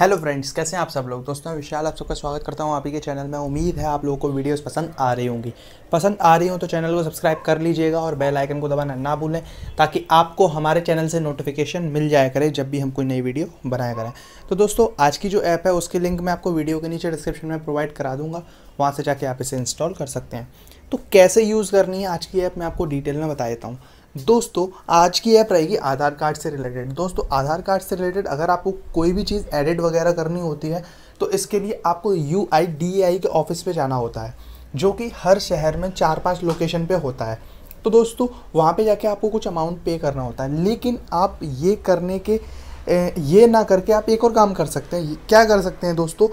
hello friends कैसे हैं आप सब लोग दोस्तों मैं विशाल आप सबका स्वागत करता हूं आप ही के चैनल में उम्मीद है आप लोगों को वीडियोस पसंद आ रही होंगी पसंद आ रही हो तो चैनल को सब्सक्राइब कर लीजिएगा और बेल आइकन को दबाना ना भूलें ताकि आपको हमारे चैनल से नोटिफिकेशन मिल जाए करे जब भी हम कोई नई वीडियो बनाया करें तो दोस्तों आज की जो ऐप है उसकी लिंक मैं आपको वीडियो के नीचे डिस्क्रिप्शन में प्रोवाइड करा दूँगा वहाँ से जाके आप इसे इंस्टॉल कर सकते हैं तो कैसे यूज़ करनी है आज की ऐप मैं आपको डिटेल में बता देता हूँ दोस्तों आज की ऐप रहेगी आधार कार्ड से रिलेटेड दोस्तों आधार कार्ड से रिलेटेड अगर आपको कोई भी चीज़ एडिट वगैरह करनी होती है तो इसके लिए आपको यू आई डी आई के ऑफिस पे जाना होता है जो कि हर शहर में चार पांच लोकेशन पे होता है तो दोस्तों वहाँ पे जाके आपको कुछ अमाउंट पे करना होता है लेकिन आप ये करने के ये ना करके आप एक और काम कर सकते हैं क्या कर सकते हैं दोस्तों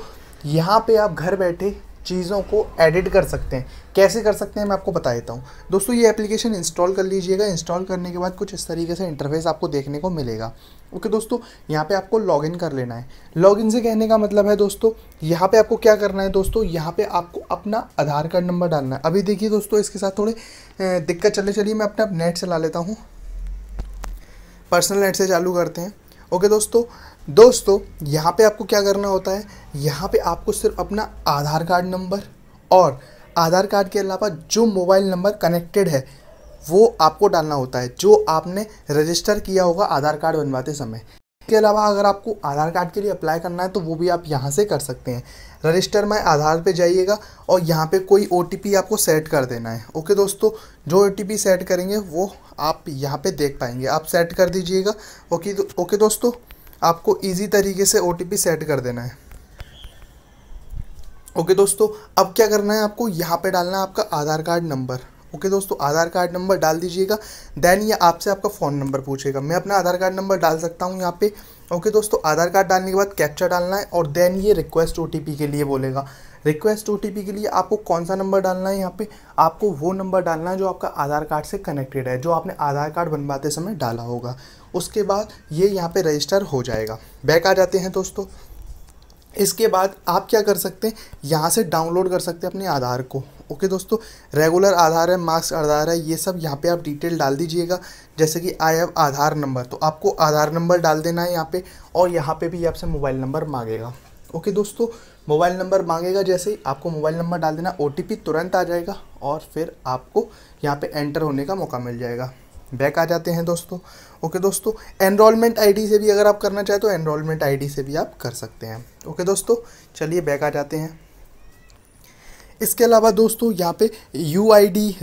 यहाँ पे आप घर बैठे चीज़ों को एडिट कर सकते हैं कैसे कर सकते हैं मैं आपको बता देता हूँ दोस्तों ये एप्लीकेशन इंस्टॉल कर लीजिएगा इंस्टॉल करने के बाद कुछ इस तरीके से इंटरफेस आपको देखने को मिलेगा ओके दोस्तों यहाँ पे आपको लॉगिन कर लेना है लॉगिन से कहने का मतलब है दोस्तों यहाँ पे आपको क्या करना है दोस्तों यहाँ पे आपको अपना आधार कार्ड नंबर डालना है अभी देखिए दोस्तों इसके साथ थोड़े दिक्कत चले चलिए मैं अपना नेट चला लेता हूँ पर्सनल नेट से चालू करते हैं ओके दोस्तों दोस्तों यहाँ पे आपको क्या करना होता है यहाँ पे आपको सिर्फ अपना आधार कार्ड नंबर और आधार कार्ड के अलावा जो मोबाइल नंबर कनेक्टेड है वो आपको डालना होता है जो आपने रजिस्टर किया होगा आधार कार्ड बनवाते समय इसके अलावा अगर आपको आधार कार्ड के लिए अप्लाई करना है तो वो भी आप यहाँ से कर सकते हैं रजिस्टर में आधार पे जाइएगा और यहाँ पे कोई ओ आपको सेट कर देना है ओके दोस्तों जो ओ सेट करेंगे वो आप यहाँ पे देख पाएंगे आप सेट कर दीजिएगा ओके दो, ओके दोस्तों आपको ईजी तरीके से ओ सेट कर देना है ओके दोस्तों अब क्या करना है आपको यहाँ पे डालना है आपका आधार कार्ड नंबर ओके दोस्तों आधार कार्ड नंबर डाल दीजिएगा देन ये आपसे आपका फ़ोन नंबर पूछेगा मैं अपना आधार कार्ड नंबर डाल सकता हूँ यहाँ पे ओके दोस्तों आधार कार्ड डालने के बाद कैप्चा डालना है और देन ये रिक्वेस्ट ओ के लिए बोलेगा रिक्वेस्ट ओ के लिए आपको कौन सा नंबर डालना है यहाँ पे आपको वो नंबर डालना है जो आपका आधार कार्ड से कनेक्टेड है जो आपने आधार कार्ड बनवाते समय डाला होगा उसके बाद ये यहाँ पर रजिस्टर हो जाएगा बैक आ जाते हैं दोस्तों इसके बाद आप क्या कर सकते हैं यहाँ से डाउनलोड कर सकते हैं अपने आधार को ओके दोस्तों रेगुलर आधार है मार्क्स आधार है ये सब यहाँ पे आप डिटेल डाल दीजिएगा जैसे कि आई हैव आधार नंबर तो आपको आधार नंबर डाल देना है यहाँ पे और यहाँ पे भी आपसे मोबाइल नंबर मांगेगा ओके दोस्तों मोबाइल नंबर मांगेगा जैसे ही आपको मोबाइल नंबर डाल देना ओ तुरंत आ जाएगा और फिर आपको यहाँ पर एंटर होने का मौका मिल जाएगा बैक आ जाते हैं दोस्तों ओके दोस्तों एनरोलमेंट आईडी से भी अगर आप करना चाहें तो एनरोलमेंट आईडी से भी आप कर सकते हैं ओके दोस्तों चलिए बैक आ जाते हैं इसके अलावा दोस्तों यहाँ पे यू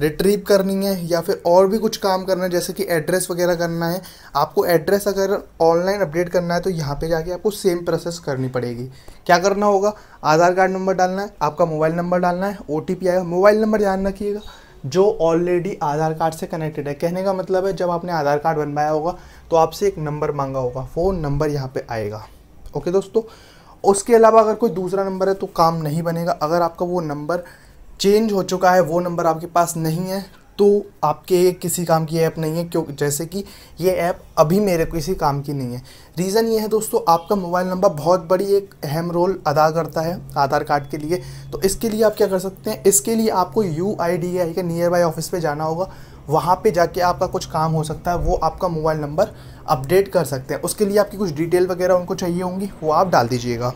रिट्रीव करनी है या फिर और भी कुछ काम करना है जैसे कि एड्रेस वगैरह करना है आपको एड्रेस अगर ऑनलाइन अपडेट करना है तो यहाँ पे जाके आपको सेम प्रोसेस करनी पड़ेगी क्या करना होगा आधार कार्ड नंबर डालना है आपका मोबाइल नंबर डालना है ओ आएगा मोबाइल नंबर ध्यान रखिएगा जो ऑलरेडी आधार कार्ड से कनेक्टेड है कहने का मतलब है जब आपने आधार कार्ड बनवाया होगा तो आपसे एक नंबर मांगा होगा फ़ोन नंबर यहाँ पर आएगा ओके दोस्तों उसके अलावा अगर कोई दूसरा नंबर है तो काम नहीं बनेगा अगर आपका वो नंबर चेंज हो चुका है वो नंबर आपके पास नहीं है तो आपके किसी काम की ऐप नहीं है क्यों जैसे कि ये ऐप अभी मेरे किसी काम की नहीं है रीज़न ये है दोस्तों आपका मोबाइल नंबर बहुत बड़ी एक अहम रोल अदा करता है आधार कार्ड के लिए तो इसके लिए आप क्या कर सकते हैं इसके लिए आपको यू आई डी आई के नियर बाई ऑफिस पर जाना होगा वहाँ पे जाके आपका कुछ काम हो सकता है वो आपका मोबाइल नंबर अपडेट कर सकते हैं उसके लिए आपकी कुछ डिटेल वगैरह उनको चाहिए होंगी वो आप डाल दीजिएगा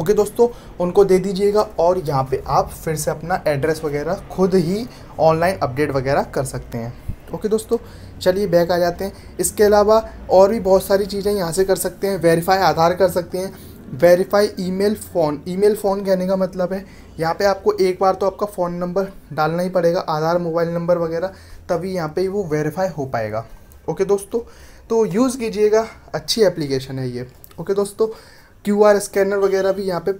ओके दोस्तों उनको दे दीजिएगा और यहाँ पे आप फिर से अपना एड्रेस वगैरह खुद ही ऑनलाइन अपडेट वगैरह कर सकते हैं ओके दोस्तों चलिए बैक आ जाते हैं इसके अलावा और भी बहुत सारी चीज़ें यहाँ से कर सकते हैं वेरीफाई आधार कर सकते हैं verify email phone email phone कहने का मतलब है यहाँ पे आपको एक बार तो आपका फ़ोन नंबर डालना ही पड़ेगा आधार मोबाइल नंबर वगैरह तभी यहाँ पे वो वेरीफाई हो पाएगा ओके दोस्तों तो यूज़ कीजिएगा अच्छी एप्लीकेशन है ये ओके दोस्तों क्यूआर स्कैनर वगैरह भी यहाँ पे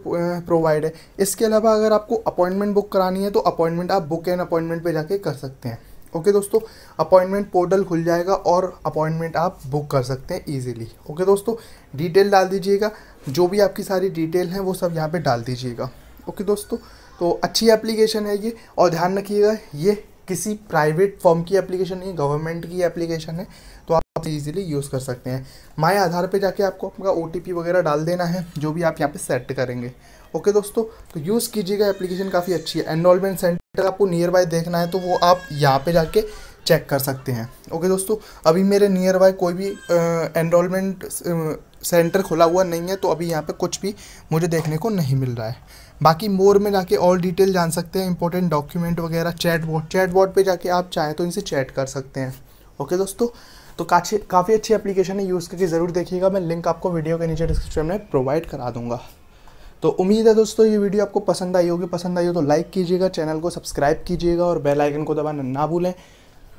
प्रोवाइड है इसके अलावा अगर आपको अपॉइंटमेंट बुक करानी है तो अपॉइंटमेंट आप बुक एंड अपॉइंटमेंट पे जाके कर सकते हैं ओके दोस्तों अपॉइंटमेंट पोर्टल खुल जाएगा और अपॉइंटमेंट आप बुक कर सकते हैं ईजिली ओके दोस्तों डिटेल डाल दीजिएगा जो भी आपकी सारी डिटेल हैं वो सब यहाँ पर डाल दीजिएगा ओके दोस्तों तो अच्छी एप्लीकेशन है ये और ध्यान रखिएगा ये किसी प्राइवेट फॉर्म की एप्लीकेशन नहीं गवर्नमेंट की एप्लीकेशन है तो आप इजीली यूज़ कर सकते हैं माई आधार पे जाके आपको अपना ओ वगैरह डाल देना है जो भी आप यहाँ पे सेट करेंगे ओके दोस्तों तो यूज़ कीजिएगा एप्लीकेशन काफ़ी अच्छी है एनरोलमेंट सेंटर आपको नियर बाय देखना है तो वो आप यहाँ पे जाके चेक कर सकते हैं ओके दोस्तों अभी मेरे नियर बाय कोई भी एनरोलमेंट सेंटर खुला हुआ नहीं है तो अभी यहाँ पे कुछ भी मुझे देखने को नहीं मिल रहा है बाकी मोर में जाके ऑल डिटेल जान सकते हैं इंपॉर्टेंट डॉक्यूमेंट वगैरह चैट बोर्ड चैट बोर्ड पर जाके आप चाहे तो इनसे चैट कर सकते हैं ओके दोस्तों तो काफ़ी काफ़ी अच्छी एप्लीकेशन है यूज़ करके ज़रूर देखिएगा मैं लिंक आपको वीडियो के नीचे डिस्क्रिप्शन में प्रोवाइड करा दूंगा तो उम्मीद है दोस्तों ये वीडियो आपको पसंद आई होगी पसंद आई हो तो लाइक कीजिएगा चैनल को सब्सक्राइब कीजिएगा और बेल आइकन को दबाना ना भूलें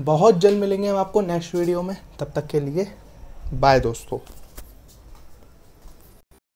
बहुत जल्द मिलेंगे हम आपको नेक्स्ट वीडियो में तब तक के लिए बाय दोस्तों